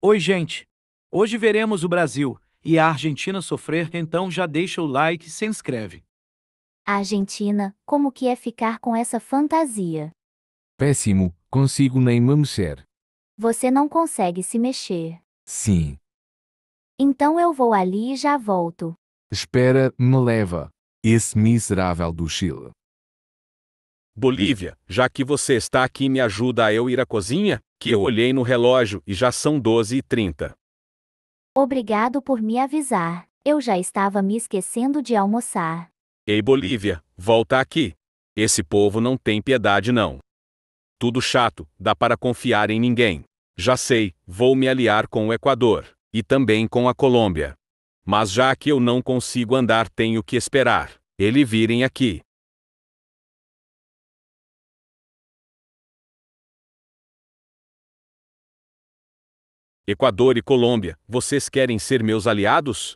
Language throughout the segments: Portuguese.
Oi, gente! Hoje veremos o Brasil e a Argentina sofrer, então já deixa o like e se inscreve. Argentina, como que é ficar com essa fantasia? Péssimo, consigo nem me mexer. Você não consegue se mexer. Sim. Então eu vou ali e já volto. Espera, me leva. Esse miserável do Chile. Bolívia, já que você está aqui, me ajuda a eu ir à cozinha? que eu olhei no relógio e já são 12 e 30. Obrigado por me avisar. Eu já estava me esquecendo de almoçar. Ei Bolívia, volta aqui. Esse povo não tem piedade não. Tudo chato, dá para confiar em ninguém. Já sei, vou me aliar com o Equador e também com a Colômbia. Mas já que eu não consigo andar, tenho que esperar. Ele virem aqui. Equador e Colômbia, vocês querem ser meus aliados?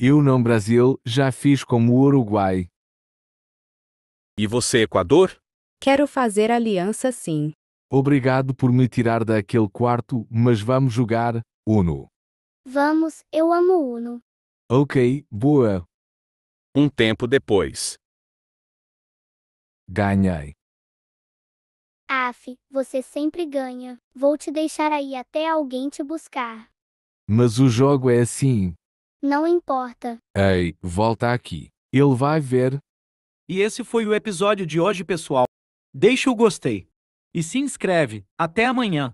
Eu não, Brasil, já fiz como o Uruguai. E você, Equador? Quero fazer aliança sim. Obrigado por me tirar daquele quarto, mas vamos jogar Uno. Vamos, eu amo Uno. Ok, boa. Um tempo depois. Ganhei. Af, você sempre ganha. Vou te deixar aí até alguém te buscar. Mas o jogo é assim. Não importa. Ei, volta aqui. Ele vai ver. E esse foi o episódio de hoje, pessoal. Deixa o gostei. E se inscreve. Até amanhã.